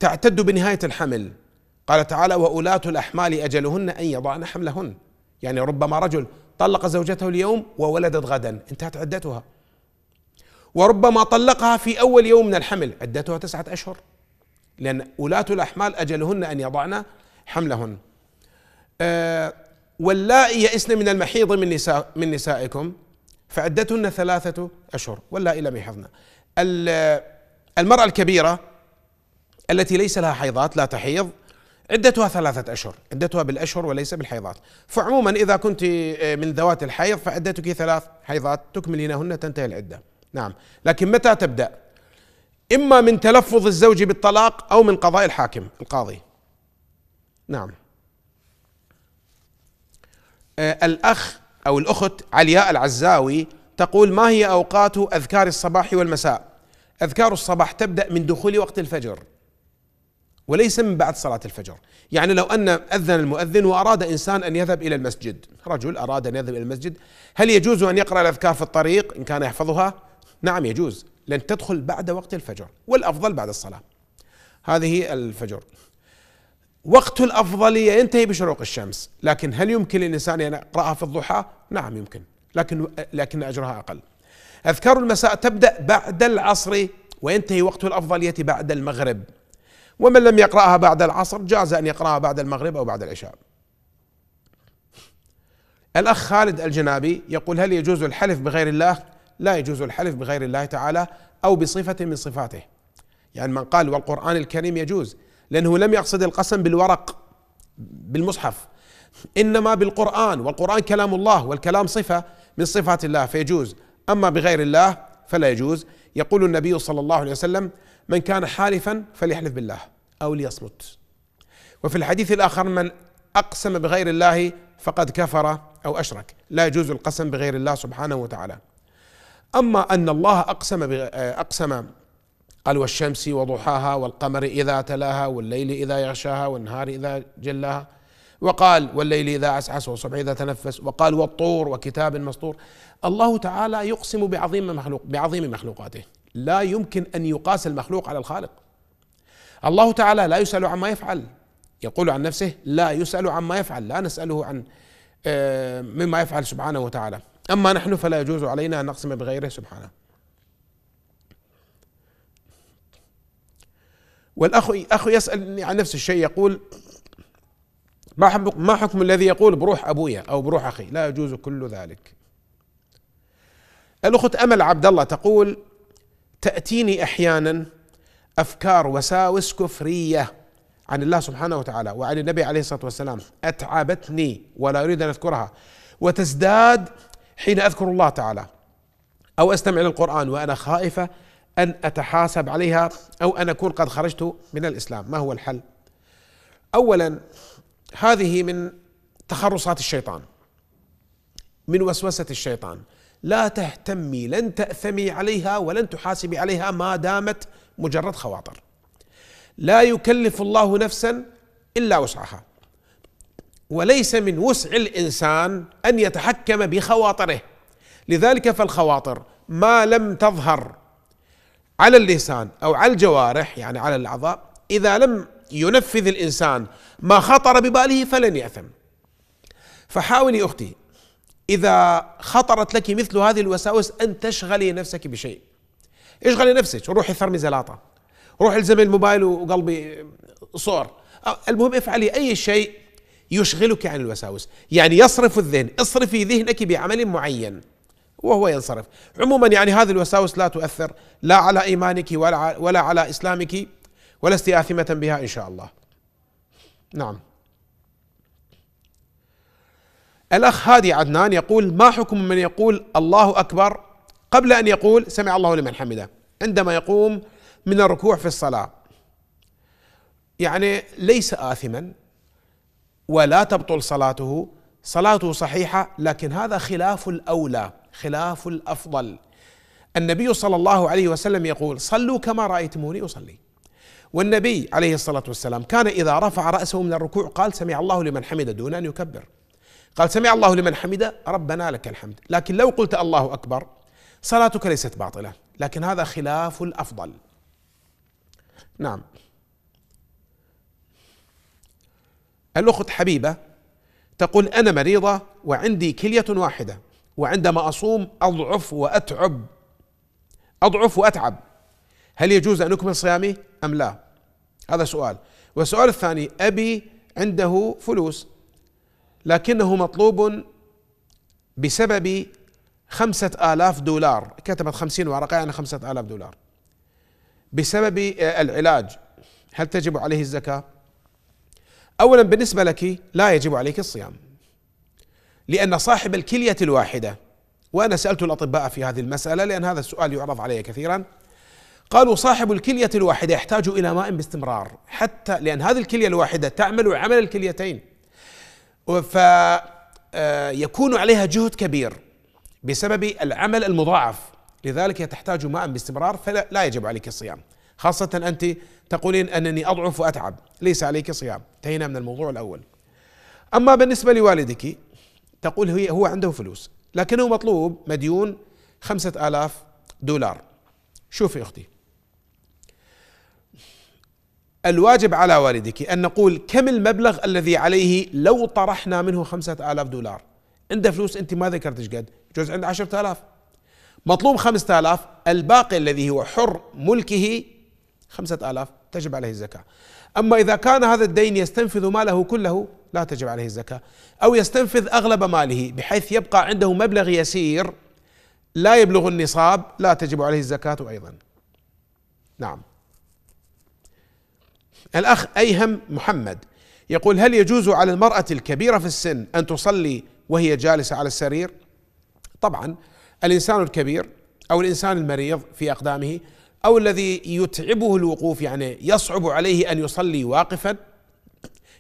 تعتد بنهايه الحمل قال تعالى وأولاة الأحمال أجلهن أن يضعن حملهن يعني ربما رجل طلق زوجته اليوم وولدت غدا انتهت عدتها وربما طلقها في أول يوم من الحمل عدتها تسعة أشهر لأن أولاة الأحمال أجلهن أن يضعن حملهن آه واللائي يئسن من المحيض من نساء من نسائكم فعدتهن ثلاثة أشهر واللائي لم يحضن المرأة الكبيرة التي ليس لها حيضات لا تحيض عدتها ثلاثة أشهر عدتها بالأشهر وليس بالحيضات فعموما إذا كنت آه، من ذوات الحيض فعدتك ثلاث حيضات تكملينهن تنتهي العدة نعم لكن متى تبدأ إما من تلفظ الزوج بالطلاق أو من قضاء الحاكم القاضي نعم آه، الأخ أو الأخت علياء العزاوي تقول ما هي أوقات أذكار الصباح والمساء أذكار الصباح تبدأ من دخول وقت الفجر وليس من بعد صلاة الفجر يعني لو أن أذن المؤذن وأراد إنسان أن يذهب إلى المسجد رجل أراد أن يذهب إلى المسجد هل يجوز أن يقرأ الأذكار في الطريق إن كان يحفظها نعم يجوز لن تدخل بعد وقت الفجر والأفضل بعد الصلاة هذه الفجر وقت الأفضل ينتهي بشروق الشمس لكن هل يمكن للإنسان أن يقرأها في الضحى نعم يمكن لكن لكن أجرها أقل أذكار المساء تبدأ بعد العصر وينتهي وقت الأفضل يأتي بعد المغرب ومن لم يقرأها بعد العصر جاز أن يقرأها بعد المغرب أو بعد العشاء الأخ خالد الجنابي يقول هل يجوز الحلف بغير الله لا يجوز الحلف بغير الله تعالى أو بصفة من صفاته يعني من قال والقرآن الكريم يجوز لأنه لم يقصد القسم بالورق بالمصحف إنما بالقرآن والقرآن كلام الله والكلام صفة من صفات الله فيجوز أما بغير الله فلا يجوز يقول النبي صلى الله عليه وسلم من كان حالفا فليحلف بالله أو ليصمت وفي الحديث الآخر من أقسم بغير الله فقد كفر أو أشرك لا يجوز القسم بغير الله سبحانه وتعالى أما أن الله أقسم آه، أقسم قال والشمس وضحاها والقمر إذا تلاها والليل إذا يغشاها والنهار إذا جلاها وقال والليل إذا أسعس والصبح إذا تنفس وقال والطور وكتاب مسطور الله تعالى يقسم بعظيم مخلوق بعظيم مخلوقاته لا يمكن ان يقاس المخلوق على الخالق الله تعالى لا يسال عما يفعل يقول عن نفسه لا يسال عما يفعل لا نساله عن آه، مما يفعل سبحانه وتعالى اما نحن فلا يجوز علينا ان نقسم بغيره سبحانه والاخ اخ يسالني عن نفس الشيء يقول ما ما حكم الذي يقول بروح ابويا او بروح اخي لا يجوز كل ذلك الاخت امل عبد الله تقول تأتيني أحيانا أفكار وساوس كفرية عن الله سبحانه وتعالى وعن النبي عليه الصلاة والسلام أتعبتني ولا أريد أن أذكرها وتزداد حين أذكر الله تعالى أو أستمع للقرآن وأنا خائفة أن أتحاسب عليها أو أن أكون قد خرجت من الإسلام ما هو الحل؟ أولا هذه من تخرصات الشيطان من وسوسة الشيطان لا تهتمي لن تأثمي عليها ولن تحاسبي عليها ما دامت مجرد خواطر لا يكلف الله نفسا إلا وسعها وليس من وسع الإنسان أن يتحكم بخواطره لذلك فالخواطر ما لم تظهر على اللسان أو على الجوارح يعني على الأعضاء إذا لم ينفذ الإنسان ما خطر بباله فلن يأثم فحاولي أختي إذا خطرت لك مثل هذه الوساوس أن تشغلي نفسك بشيء اشغلي نفسك روحي ثرمي زلاطة روحي الزمي الموبايل وقلبي صور المهم افعلي أي شيء يشغلك عن الوساوس يعني يصرف الذهن اصرفي ذهنك بعمل معين وهو ينصرف عموما يعني هذه الوساوس لا تؤثر لا على إيمانك ولا, ولا على إسلامك ولست آثمة بها إن شاء الله نعم الأخ هادي عدنان يقول ما حكم من يقول الله أكبر قبل أن يقول سمع الله لمن حمده عندما يقوم من الركوع في الصلاة يعني ليس آثما ولا تبطل صلاته صلاته صحيحة لكن هذا خلاف الأولى خلاف الأفضل النبي صلى الله عليه وسلم يقول صلوا كما رأيتموني أصلي والنبي عليه الصلاة والسلام كان إذا رفع رأسه من الركوع قال سمع الله لمن حمده دون أن يكبر قال سمع الله لمن حمده ربنا لك الحمد لكن لو قلت الله أكبر صلاتك ليست باطلة لكن هذا خلاف الأفضل نعم الأخت حبيبة تقول أنا مريضة وعندي كلية واحدة وعندما أصوم أضعف وأتعب أضعف وأتعب هل يجوز أن أكمل صيامي أم لا هذا سؤال والسؤال الثاني أبي عنده فلوس لكنه مطلوب بسبب خمسة آلاف دولار كتبت خمسين ورقة يعني خمسة آلاف دولار بسبب آه، العلاج هل تجب عليه الزكاة؟ أولا بالنسبة لك لا يجب عليك الصيام لأن صاحب الكلية الواحدة وأنا سألت الأطباء في هذه المسألة لأن هذا السؤال يعرض علي كثيرا قالوا صاحب الكلية الواحدة يحتاج إلى ماء باستمرار حتى لأن هذه الكلية الواحدة تعمل عمل الكليتين فيكون آه، عليها جهد كبير بسبب العمل المضاعف لذلك تحتاج ماء باستمرار فلا لا يجب عليك الصيام خاصة أنت تقولين أنني أضعف وأتعب ليس عليك صيام انتهينا من الموضوع الأول أما بالنسبة لوالدك تقول هي هو عنده فلوس لكنه مطلوب مديون خمسة آلاف دولار شوفي أختي الواجب على والدك أن نقول كم المبلغ الذي عليه لو طرحنا منه خمسة آلاف دولار عنده فلوس أنت ما ذكرت إيش قد جوز عنده عشرة آلاف مطلوب خمسة آلاف الباقي الذي هو حر ملكه خمسة آلاف تجب عليه الزكاة أما إذا كان هذا الدين يستنفذ ماله كله لا تجب عليه الزكاة أو يستنفذ أغلب ماله بحيث يبقى عنده مبلغ يسير لا يبلغ النصاب لا تجب عليه الزكاة أيضا نعم الأخ أيهم محمد يقول هل يجوز على المرأة الكبيرة في السن أن تصلي وهي جالسة على السرير طبعا الإنسان الكبير أو الإنسان المريض في أقدامه أو الذي يتعبه الوقوف يعني يصعب عليه أن يصلي واقفا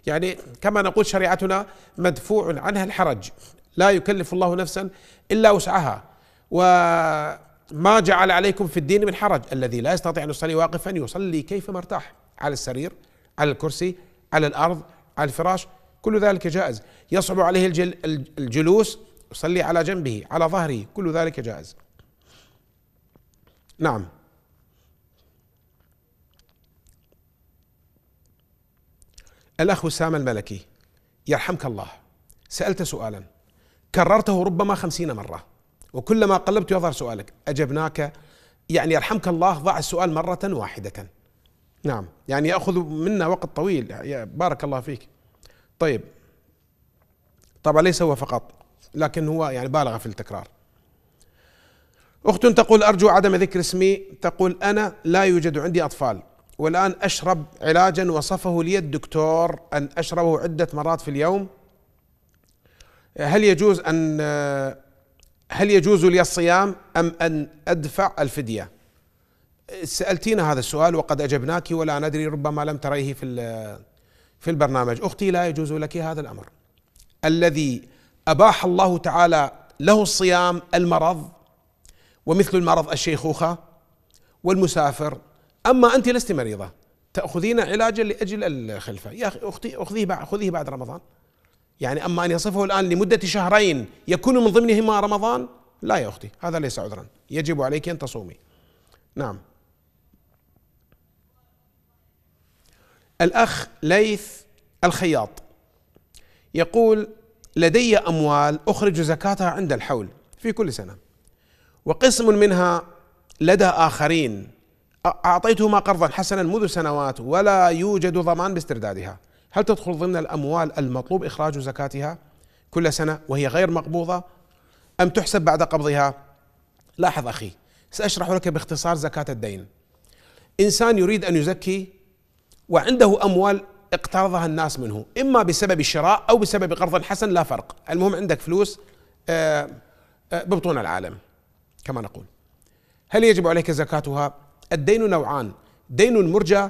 يعني كما نقول شريعتنا مدفوع عنها الحرج لا يكلف الله نفسا إلا وسعها وما جعل عليكم في الدين من حرج الذي لا يستطيع أن يصلي واقفا يصلي كيفما ارتاح على السرير على الكرسي على الأرض على الفراش كل ذلك جائز يصعب عليه الجل الجلوس يصلي على جنبه على ظهره كل ذلك جائز نعم الأخ وسام الملكي يرحمك الله سألت سؤالا كررته ربما خمسين مرة وكلما قلبت يظهر سؤالك أجبناك يعني يرحمك الله ضع السؤال مرة واحدة نعم يعني ياخذ منا وقت طويل بارك الله فيك طيب طبعا ليس هو فقط لكن هو يعني بالغ في التكرار اخت تقول ارجو عدم ذكر اسمي تقول انا لا يوجد عندي اطفال والان اشرب علاجا وصفه لي الدكتور ان اشربه عده مرات في اليوم هل يجوز ان هل يجوز لي الصيام ام ان ادفع الفديه سألتينا هذا السؤال وقد أجبناك ولا ندري ربما لم تريه في في البرنامج أختي لا يجوز لك هذا الأمر الذي أباح الله تعالى له الصيام المرض ومثل المرض الشيخوخة والمسافر أما أنت لست مريضة تأخذين علاجا لأجل الخلفة يا أختي أخذيه بعد, خذيه بعد رمضان يعني أما أن يصفه الآن لمدة شهرين يكون من ضمنهما رمضان لا يا أختي هذا ليس عذرا يجب عليك أن تصومي نعم الأخ ليث الخياط يقول لدي أموال أخرج زكاتها عند الحول في كل سنة وقسم منها لدى آخرين أعطيتهما قرضا حسنا منذ سنوات ولا يوجد ضمان باستردادها هل تدخل ضمن الأموال المطلوب إخراج زكاتها كل سنة وهي غير مقبوضة أم تحسب بعد قبضها لاحظ أخي سأشرح لك باختصار زكاة الدين إنسان يريد أن يزكي وعنده أموال اقترضها الناس منه إما بسبب الشراء أو بسبب قرض حسن لا فرق المهم عندك فلوس آه، آه، ببطون العالم كما نقول هل يجب عليك زكاتها الدين نوعان دين مرجى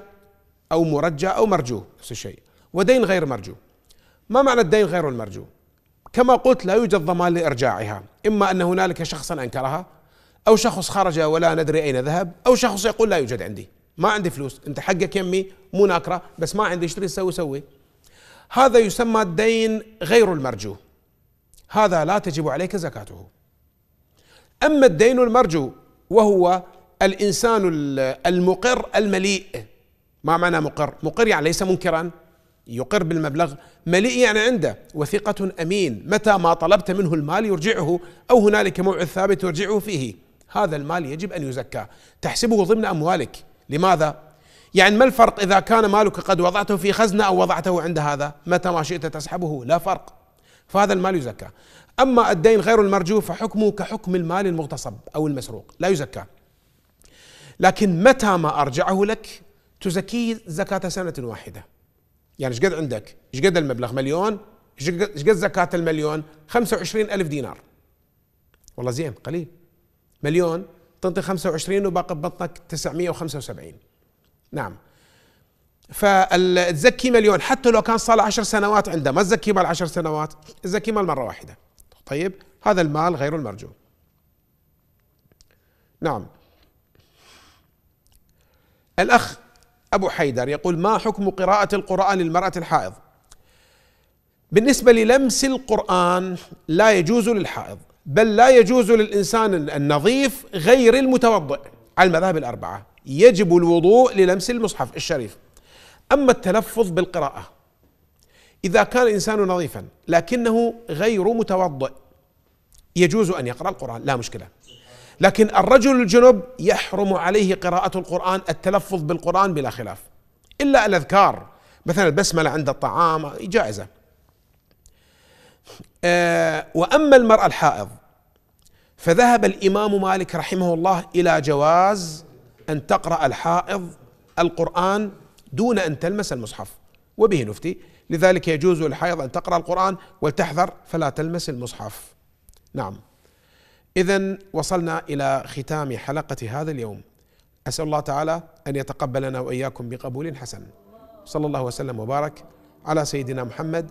أو مرجى أو مرجو نفس الشيء ودين غير مرجو ما معنى الدين غير المرجو كما قلت لا يوجد ضمان لإرجاعها إما أن هنالك شخصا أنكرها أو شخص خرج ولا ندري أين ذهب أو شخص يقول لا يوجد عندي ما عندي فلوس انت حقك يمي مو ناكره بس ما عندي اشتري سوي سوي هذا يسمى الدين غير المرجو هذا لا تجب عليك زكاته اما الدين المرجو وهو الانسان المقر المليء ما معنى مقر مقر يعني ليس منكرا يقر بالمبلغ مليء يعني عنده وثقة أمين متى ما طلبت منه المال يرجعه أو هنالك موعد ثابت يرجعه فيه هذا المال يجب أن يزكى تحسبه ضمن أموالك لماذا؟ يعني ما الفرق إذا كان مالك قد وضعته في خزنة أو وضعته عند هذا متى ما شئت تسحبه لا فرق فهذا المال يزكى أما الدين غير المرجو فحكمه كحكم المال المغتصب أو المسروق لا يزكى لكن متى ما أرجعه لك تزكيه زكاة سنة واحدة يعني ايش قد عندك ايش قد المبلغ مليون ايش قد زكاة المليون 25 ألف دينار والله زين قليل مليون تنطي 25 وباقي ببطنك 975 نعم فتزكي مليون حتى لو كان صار له 10 سنوات عنده ما تزكي مال 10 سنوات تزكي مال مره واحده طيب هذا المال غير المرجو نعم الاخ ابو حيدر يقول ما حكم قراءه القران للمراه الحائض بالنسبه للمس القران لا يجوز للحائض بل لا يجوز للإنسان النظيف غير المتوضئ على المذاهب الأربعة يجب الوضوء للمس المصحف الشريف أما التلفظ بالقراءة إذا كان الإنسان نظيفا لكنه غير متوضئ يجوز أن يقرأ القرآن لا مشكلة لكن الرجل الجنب يحرم عليه قراءة القرآن التلفظ بالقرآن بلا خلاف إلا الأذكار مثلا البسملة عند الطعام جائزة آه، واما المراه الحائض فذهب الامام مالك رحمه الله الى جواز ان تقرا الحائض القران دون ان تلمس المصحف وبه نفتي لذلك يجوز للحائض ان تقرا القران ولتحذر فلا تلمس المصحف نعم اذا وصلنا الى ختام حلقه هذا اليوم اسال الله تعالى ان يتقبلنا واياكم بقبول حسن صلى الله وسلم وبارك على سيدنا محمد